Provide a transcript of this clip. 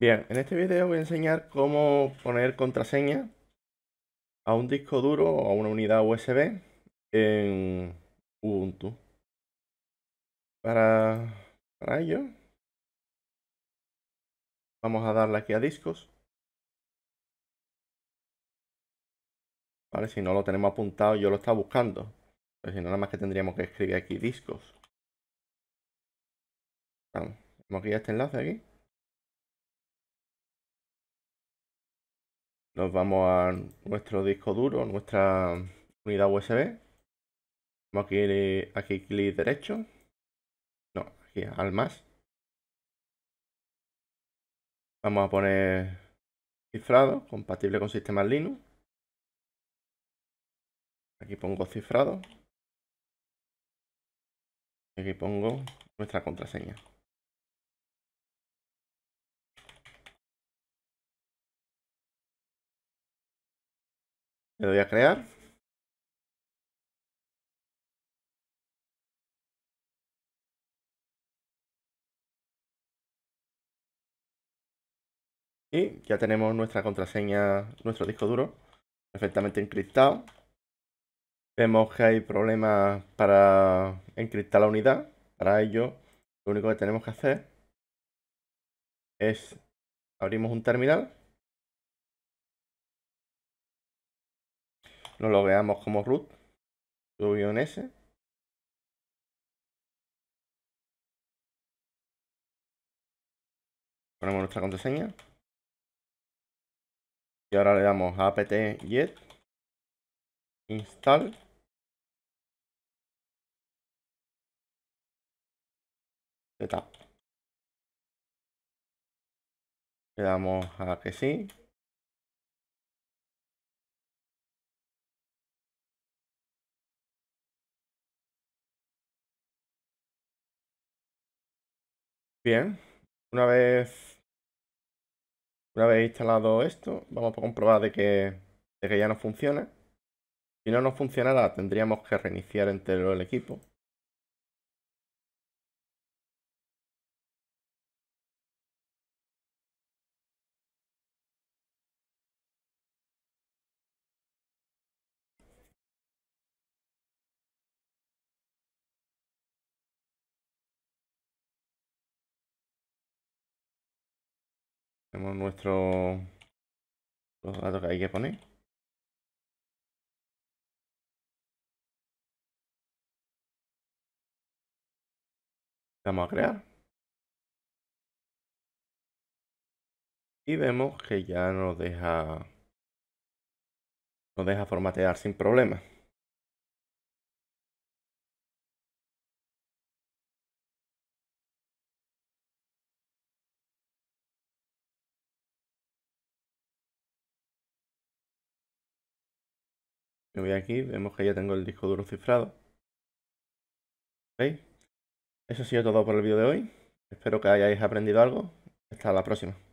Bien, en este video voy a enseñar cómo poner contraseña a un disco duro o a una unidad USB en Ubuntu. Para, ello, vamos a darle aquí a discos. Vale, si no lo tenemos apuntado, yo lo estaba buscando. Pero si no, nada más que tendríamos que escribir aquí discos. Vamos, tenemos aquí este enlace aquí. Nos vamos a nuestro disco duro, nuestra unidad USB. Vamos aquí, eh, aquí clic derecho. No, aquí al más. Vamos a poner cifrado, compatible con sistemas Linux. Aquí pongo cifrado. Y aquí pongo nuestra contraseña. Le doy a crear. Y ya tenemos nuestra contraseña, nuestro disco duro perfectamente encriptado. Vemos que hay problemas para encriptar la unidad. Para ello, lo único que tenemos que hacer es abrimos un terminal no lo veamos como root, subió en Ponemos nuestra contraseña. Y ahora le damos a apt-get install setup. Le damos a que sí. Bien, una vez, una vez instalado esto, vamos a comprobar de que, de que ya no funciona. Si no nos funcionara, tendríamos que reiniciar entero el equipo. Tenemos nuestro... Los datos que hay que poner. Vamos a crear. Y vemos que ya nos deja... Nos deja formatear sin problemas. voy aquí, vemos que ya tengo el disco duro cifrado. Eso ha sido todo por el vídeo de hoy. Espero que hayáis aprendido algo. Hasta la próxima.